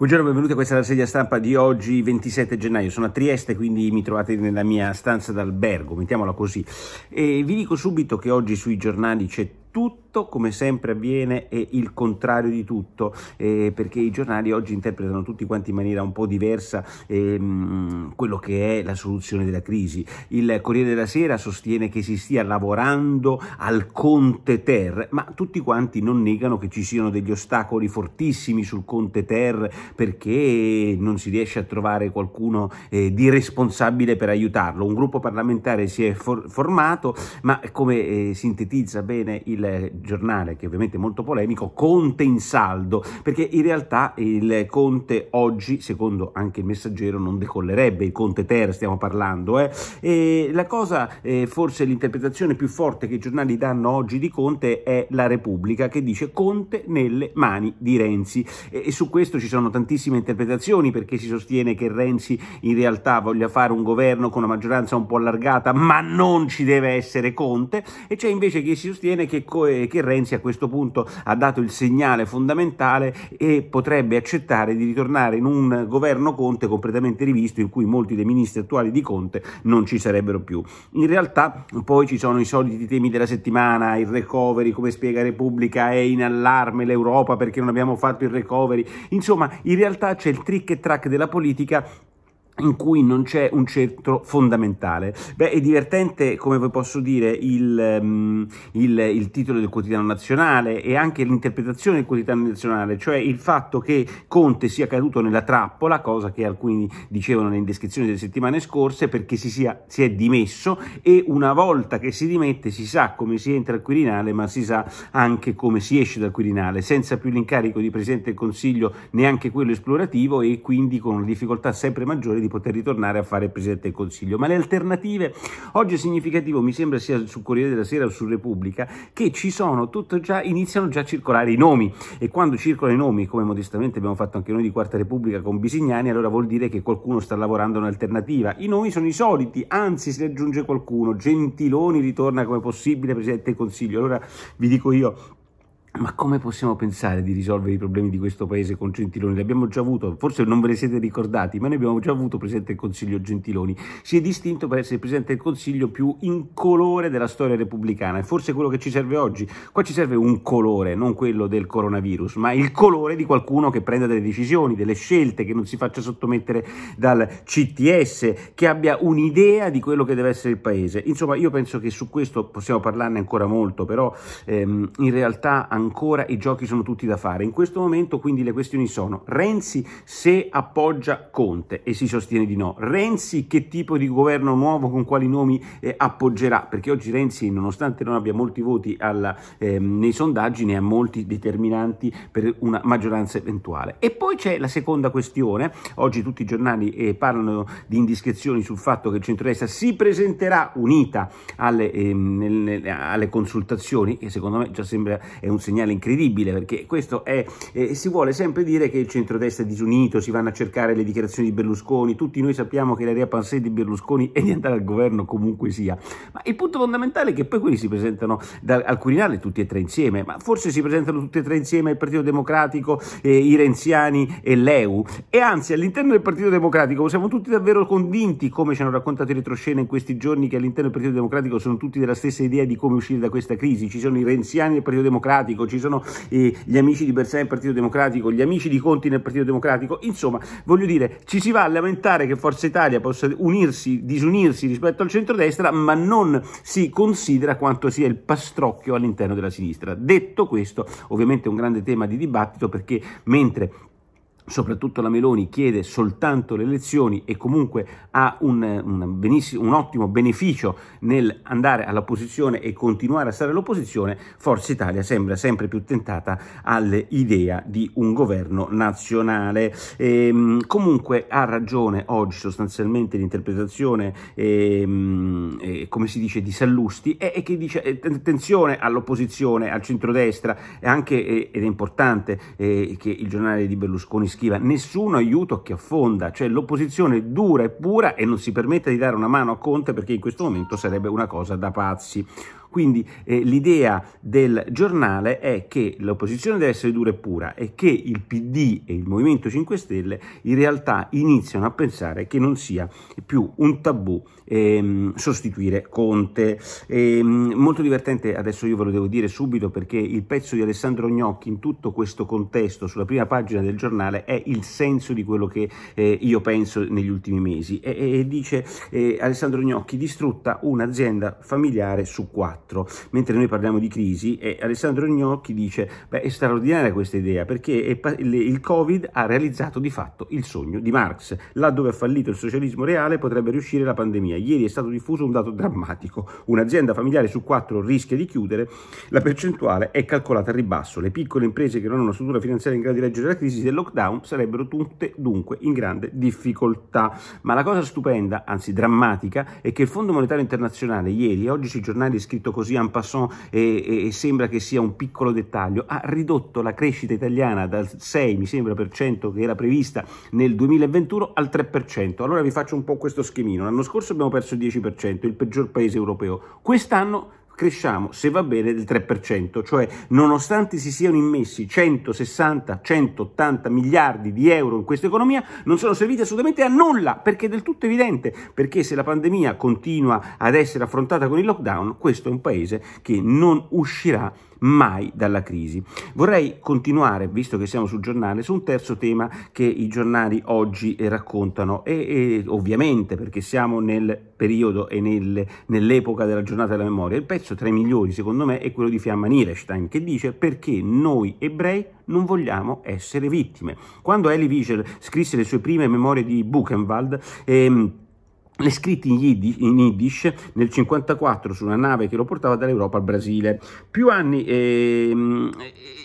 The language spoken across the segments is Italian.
Buongiorno, benvenuti a questa rassegna stampa di oggi 27 gennaio. Sono a Trieste, quindi mi trovate nella mia stanza d'albergo, mettiamola così. E vi dico subito che oggi sui giornali c'è tutto come sempre avviene è il contrario di tutto eh, perché i giornali oggi interpretano tutti quanti in maniera un po' diversa eh, quello che è la soluzione della crisi il Corriere della Sera sostiene che si stia lavorando al Conte Ter ma tutti quanti non negano che ci siano degli ostacoli fortissimi sul Conte Ter perché non si riesce a trovare qualcuno eh, di responsabile per aiutarlo un gruppo parlamentare si è for formato ma come eh, sintetizza bene il il giornale, che ovviamente è molto polemico, Conte in saldo, perché in realtà il Conte oggi, secondo anche il messaggero, non decollerebbe, il Conte Ter stiamo parlando. Eh. E la cosa, eh, forse l'interpretazione più forte che i giornali danno oggi di Conte è la Repubblica, che dice Conte nelle mani di Renzi. E, e su questo ci sono tantissime interpretazioni, perché si sostiene che Renzi in realtà voglia fare un governo con una maggioranza un po' allargata, ma non ci deve essere Conte, e c'è invece chi si sostiene che e che Renzi a questo punto ha dato il segnale fondamentale e potrebbe accettare di ritornare in un governo Conte completamente rivisto in cui molti dei ministri attuali di Conte non ci sarebbero più. In realtà poi ci sono i soliti temi della settimana, il recovery, come spiega Repubblica, è in allarme l'Europa perché non abbiamo fatto il recovery. Insomma, in realtà c'è il trick e track della politica in cui non c'è un centro fondamentale. Beh, è divertente, come vi posso dire, il, um, il, il, titolo del quotidiano nazionale e anche l'interpretazione del quotidiano nazionale, cioè il fatto che Conte sia caduto nella trappola, cosa che alcuni dicevano nelle indiscrezioni delle settimane scorse, perché si, sia, si è dimesso e una volta che si dimette si sa come si entra al Quirinale, ma si sa anche come si esce dal Quirinale, senza più l'incarico di Presidente del Consiglio, neanche quello esplorativo e quindi con una difficoltà sempre maggiore di poter ritornare a fare Presidente del Consiglio. Ma le alternative, oggi è significativo, mi sembra sia su Corriere della Sera o su Repubblica, che ci sono, tutto già, iniziano già a circolare i nomi e quando circolano i nomi, come modestamente abbiamo fatto anche noi di Quarta Repubblica con Bisignani, allora vuol dire che qualcuno sta lavorando a un'alternativa. I nomi sono i soliti, anzi se ne aggiunge qualcuno, Gentiloni ritorna come possibile Presidente del Consiglio. Allora vi dico io ma come possiamo pensare di risolvere i problemi di questo paese con Gentiloni? L'abbiamo già avuto, forse non ve ne siete ricordati, ma noi abbiamo già avuto Presidente del Consiglio Gentiloni. Si è distinto per essere il Presidente del Consiglio più incolore della storia repubblicana e forse quello che ci serve oggi. Qua ci serve un colore, non quello del coronavirus, ma il colore di qualcuno che prenda delle decisioni, delle scelte, che non si faccia sottomettere dal CTS, che abbia un'idea di quello che deve essere il paese. Insomma, io penso che su questo possiamo parlarne ancora molto, però ehm, in realtà ancora i giochi sono tutti da fare. In questo momento quindi le questioni sono Renzi se appoggia Conte e si sostiene di no, Renzi che tipo di governo nuovo con quali nomi eh, appoggerà, perché oggi Renzi nonostante non abbia molti voti alla, eh, nei sondaggi ne ha molti determinanti per una maggioranza eventuale. E poi c'è la seconda questione, oggi tutti i giornali eh, parlano di indiscrezioni sul fatto che il centrodestra si presenterà unita alle, ehm, alle consultazioni, che secondo me già sembra è un segno segnale incredibile perché questo è, eh, si vuole sempre dire che il centrodestra è disunito, si vanno a cercare le dichiarazioni di Berlusconi, tutti noi sappiamo che l'area pansè di Berlusconi è di andare al governo comunque sia, ma il punto fondamentale è che poi quelli si presentano da, al Quirinale tutti e tre insieme, ma forse si presentano tutti e tre insieme il Partito Democratico, eh, i Renziani e l'EU e anzi all'interno del Partito Democratico siamo tutti davvero convinti, come ci hanno raccontato i retroscena in questi giorni, che all'interno del Partito Democratico sono tutti della stessa idea di come uscire da questa crisi, ci sono i Renziani del Partito Democratico, Democratico, ci sono eh, gli amici di Bersani nel Partito Democratico, gli amici di Conti nel Partito Democratico, insomma, voglio dire, ci si va a lamentare che Forza Italia possa unirsi, disunirsi rispetto al centrodestra, ma non si considera quanto sia il pastrocchio all'interno della sinistra. Detto questo, ovviamente è un grande tema di dibattito perché mentre soprattutto la Meloni chiede soltanto le elezioni e comunque ha un, un, un ottimo beneficio nell'andare all'opposizione e continuare a stare all'opposizione, Forza Italia sembra sempre più tentata all'idea di un governo nazionale. E, ehm, comunque ha ragione oggi sostanzialmente l'interpretazione e, ehm, come si dice, di Sallusti e, e che dice attenzione eh, all'opposizione, al centrodestra e anche, eh, ed è importante eh, che il giornale di Berlusconi scriva, nessuno aiuto chi affonda, cioè l'opposizione dura e pura e non si permette di dare una mano a Conte perché in questo momento sarebbe una cosa da pazzi. Quindi eh, l'idea del giornale è che l'opposizione deve essere dura e pura e che il PD e il Movimento 5 Stelle in realtà iniziano a pensare che non sia più un tabù ehm, sostituire Conte. E, ehm, molto divertente, adesso io ve lo devo dire subito perché il pezzo di Alessandro Gnocchi in tutto questo contesto sulla prima pagina del giornale è il senso di quello che eh, io penso negli ultimi mesi e, e dice eh, Alessandro Gnocchi distrutta un'azienda familiare su quattro. 4, mentre noi parliamo di crisi e Alessandro Gnocchi dice beh è straordinaria questa idea perché il Covid ha realizzato di fatto il sogno di Marx, là dove ha fallito il socialismo reale potrebbe riuscire la pandemia, ieri è stato diffuso un dato drammatico, un'azienda familiare su 4 rischia di chiudere, la percentuale è calcolata a ribasso, le piccole imprese che non hanno una struttura finanziaria in grado di reggere la crisi del lockdown sarebbero tutte dunque in grande difficoltà, ma la cosa stupenda, anzi drammatica, è che il Fondo Monetario Internazionale ieri, oggi sui giornali è scritto così, così en passant e, e sembra che sia un piccolo dettaglio, ha ridotto la crescita italiana dal 6, mi sembra, per cento che era prevista nel 2021 al 3%. Allora vi faccio un po' questo schemino. L'anno scorso abbiamo perso il 10%, il peggior paese europeo. Quest'anno cresciamo, se va bene, del 3%, cioè nonostante si siano immessi 160-180 miliardi di euro in questa economia, non sono serviti assolutamente a nulla, perché è del tutto evidente, perché se la pandemia continua ad essere affrontata con il lockdown, questo è un paese che non uscirà mai dalla crisi. Vorrei continuare, visto che siamo sul giornale, su un terzo tema che i giornali oggi eh, raccontano e, e ovviamente perché siamo nel periodo e nel, nell'epoca della giornata della memoria, il pezzo tra i migliori secondo me è quello di Fiamma Nierestein che dice perché noi ebrei non vogliamo essere vittime. Quando Elie Wiesel scrisse le sue prime memorie di Buchenwald, ehm, le scritte in Yiddish, in Yiddish nel 1954 su una nave che lo portava dall'Europa al Brasile. Più anni, ehm,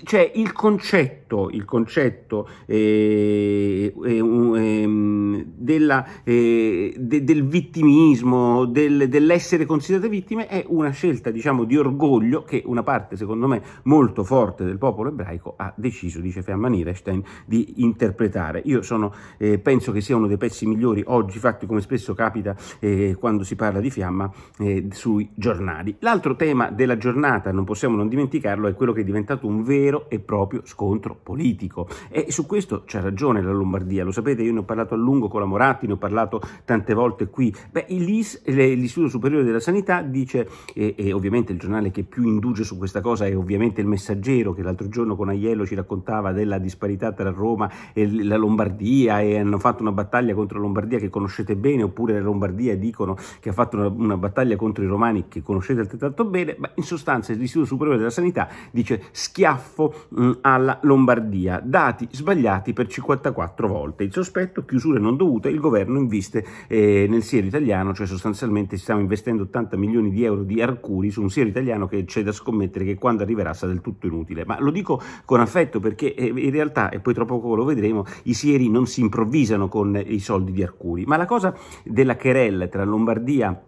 cioè il concetto, il concetto eh, ehm, eh, eh, della, de, del vittimismo, del, dell'essere considerate vittime è una scelta diciamo di orgoglio che una parte secondo me molto forte del popolo ebraico ha deciso, dice Fiamma Nierestein, di interpretare. Io sono, eh, penso che sia uno dei pezzi migliori oggi fatti come spesso capita valida eh, quando si parla di fiamma eh, sui giornali. L'altro tema della giornata, non possiamo non dimenticarlo, è quello che è diventato un vero e proprio scontro politico e su questo c'ha ragione la Lombardia, lo sapete io ne ho parlato a lungo con la Moratti, ne ho parlato tante volte qui, Beh, eh, l'Istituto Superiore della Sanità dice, e, e ovviamente il giornale che più induce su questa cosa è ovviamente il Messaggero che l'altro giorno con Aiello ci raccontava della disparità tra Roma e la Lombardia e hanno fatto una battaglia contro la Lombardia che conoscete bene oppure la Lombardia Lombardia dicono che ha fatto una, una, battaglia contro i romani che conoscete altrettanto bene, ma in sostanza l'Istituto Superiore della Sanità dice schiaffo mh, mm, alla Lombardia, dati sbagliati per 54 volte, il sospetto, chiusure non dovute, il governo investe eh, nel siero italiano, cioè sostanzialmente stiamo investendo 80 milioni di euro di Arcuri su un siero italiano che c'è da scommettere che quando arriverà sarà del tutto inutile, ma lo dico con affetto perché eh, in realtà, e poi tra poco lo vedremo, i sieri non si improvvisano con i soldi di Arcuri, ma la cosa della querelle tra Lombardia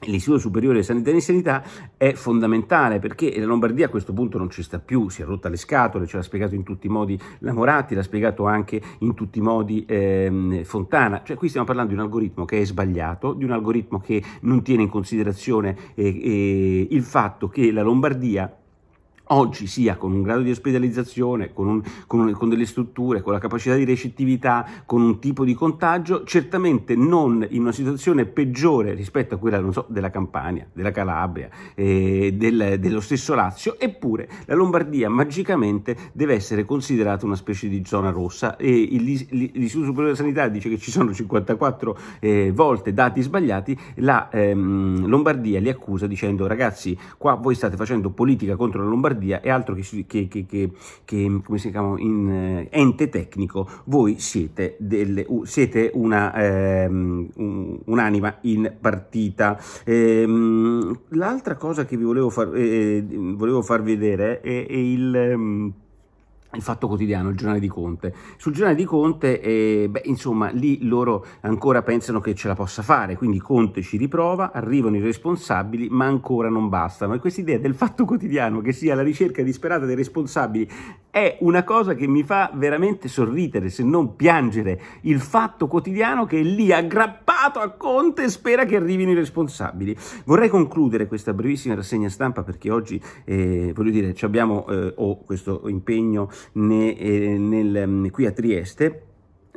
L'Istituto Superiore di Sanità e Sanità è fondamentale perché la Lombardia a questo punto non ci sta più, si è rotta le scatole, ce l'ha spiegato in tutti i modi Lamoratti, l'ha spiegato anche in tutti i modi ehm, Fontana, cioè qui stiamo parlando di un algoritmo che è sbagliato, di un algoritmo che non tiene in considerazione eh, eh, il fatto che la Lombardia oggi sia con un grado di ospedalizzazione, con, un, con, un, con, delle strutture, con la capacità di recettività, con un tipo di contagio, certamente non in una situazione peggiore rispetto a quella so, della Campania, della Calabria, eh, del, dello stesso Lazio, eppure la Lombardia magicamente deve essere considerata una specie di zona rossa e il, l'Istituto Superiore della Sanità dice che ci sono 54 eh, volte dati sbagliati, la ehm, Lombardia li accusa dicendo ragazzi qua voi state facendo politica contro la Lombardia, Lombardia è altro che, che, che, che come si chiama, in, eh, ente tecnico, voi siete, delle, siete una, ehm, un'anima in partita. Ehm, l'altra cosa che vi volevo, far, eh, eh volevo far vedere è, è il... Ehm, il Fatto Quotidiano, il giornale di Conte. Sul giornale di Conte, eh, beh, insomma, lì loro ancora pensano che ce la possa fare, quindi Conte ci riprova, arrivano i responsabili, ma ancora non bastano. E questa idea del Fatto Quotidiano che sia la ricerca disperata dei responsabili è una cosa che mi fa veramente sorridere, se non piangere, il fatto quotidiano che è lì aggrappato a Conte e spera che arrivino i responsabili. Vorrei concludere questa brevissima rassegna stampa perché oggi, eh, voglio dire, abbiamo eh, oh, questo impegno ne, eh, nel, mm, qui a Trieste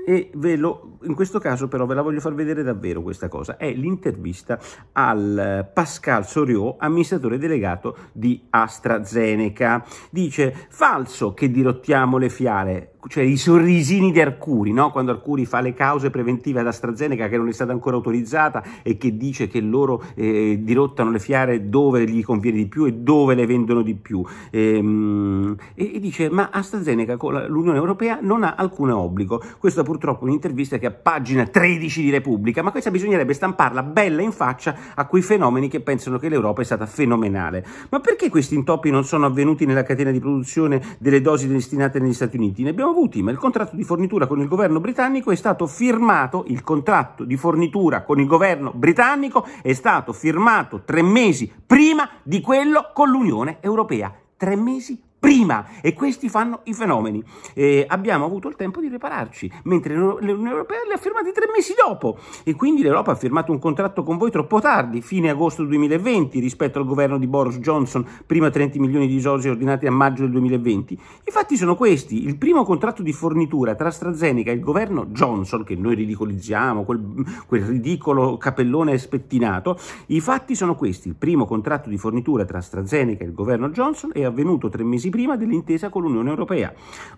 e ve lo, in questo caso però ve la voglio far vedere davvero questa cosa, è l'intervista al eh, Pascal Soriot, amministratore delegato di AstraZeneca. Dice falso che dirottiamo le fiale, cioè i sorrisini di Arcuri, no? quando Arcuri fa le cause preventive ad AstraZeneca che non è stata ancora autorizzata e che dice che loro eh, dirottano le fiare dove gli conviene di più e dove le vendono di più. Ehm, e, e dice ma AstraZeneca con l'Unione Europea non ha alcun obbligo. Questa purtroppo è un'intervista che è a pagina 13 di Repubblica, ma questa bisognerebbe stamparla bella in faccia a quei fenomeni che pensano che l'Europa è stata fenomenale. Ma perché questi intoppi non sono avvenuti nella catena di produzione delle dosi destinate negli Stati Uniti? Ne abbiamo abbiamo avuti, ma il contratto di fornitura con il governo britannico è stato firmato, il contratto di fornitura con il governo britannico è stato firmato tre mesi prima di quello con l'Unione Europea. Tre mesi prima e questi fanno i fenomeni. E abbiamo avuto il tempo di repararci, mentre l'Unione Europea li ha firmati tre mesi dopo e quindi l'Europa ha firmato un contratto con voi troppo tardi, fine agosto 2020 rispetto al governo di Boris Johnson, prima 30 milioni di soldi ordinati a maggio del 2020. I fatti sono questi, il primo contratto di fornitura tra AstraZeneca e il governo Johnson, che noi ridicolizziamo, quel, quel ridicolo capellone spettinato, i fatti sono questi, il primo contratto di fornitura tra AstraZeneca e il governo Johnson è avvenuto tre mesi mesi prima dell'intesa con l'Unione Europea.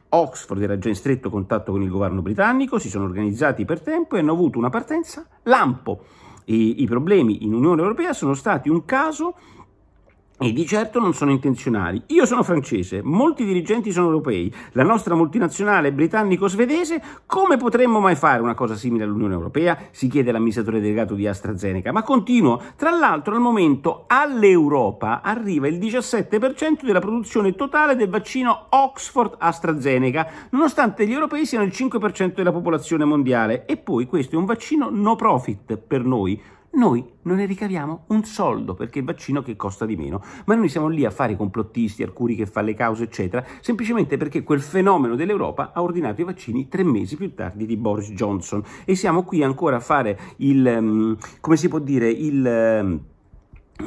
Oxford era già in stretto contatto con il governo britannico, si sono organizzati per tempo e hanno avuto una partenza lampo. I, I problemi in Unione Europea sono stati un caso e di certo non sono intenzionali. Io sono francese, molti dirigenti sono europei, la nostra multinazionale è britannico-svedese, come potremmo mai fare una cosa simile all'Unione Europea? Si chiede l'amministratore delegato di AstraZeneca, ma continuo. Tra l'altro al momento all'Europa arriva il 17% della produzione totale del vaccino Oxford-AstraZeneca, nonostante gli europei siano il 5% della popolazione mondiale. E poi questo è un vaccino no profit per noi noi non ne ricaviamo un soldo perché il vaccino che costa di meno. Ma noi siamo lì a fare i complottisti, alcuni che fa le cause, eccetera, semplicemente perché quel fenomeno dell'Europa ha ordinato i vaccini tre mesi più tardi di Boris Johnson. E siamo qui ancora a fare il, mm, come si può dire, il mm,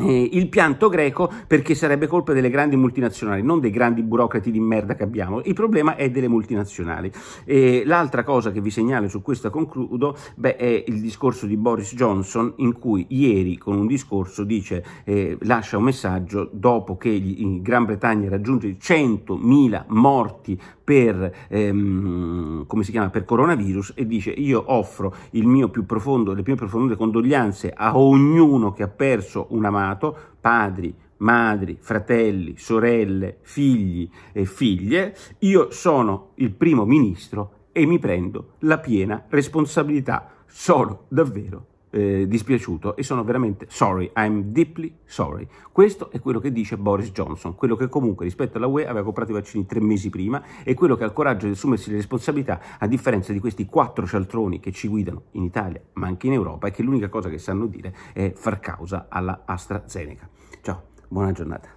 eh, il pianto greco perché sarebbe colpa delle grandi multinazionali, non dei grandi burocrati di merda che abbiamo. Il problema è delle multinazionali. Eh, l'altra cosa che vi segnalo su questo concludo beh, è il discorso di Boris Johnson in cui ieri con un discorso dice eh, lascia un messaggio dopo che in Gran Bretagna raggiunge i 100.000 morti per, ehm, chiama, per, coronavirus e dice io offro mio profondo, le mie più profonde condoglianze a ognuno che ha perso una mano amato, padri, madri, fratelli, sorelle, figli e figlie, io sono il primo ministro e mi prendo la piena responsabilità. Sono davvero eh, dispiaciuto e sono veramente sorry, I'm deeply sorry. Questo è quello che dice Boris Johnson, quello che comunque rispetto alla UE aveva comprato i vaccini tre mesi prima e quello che ha il coraggio di assumersi le responsabilità a differenza di questi quattro cialtroni che ci guidano in Italia ma anche in Europa e che l'unica cosa che sanno dire è far causa alla AstraZeneca. Ciao, buona giornata.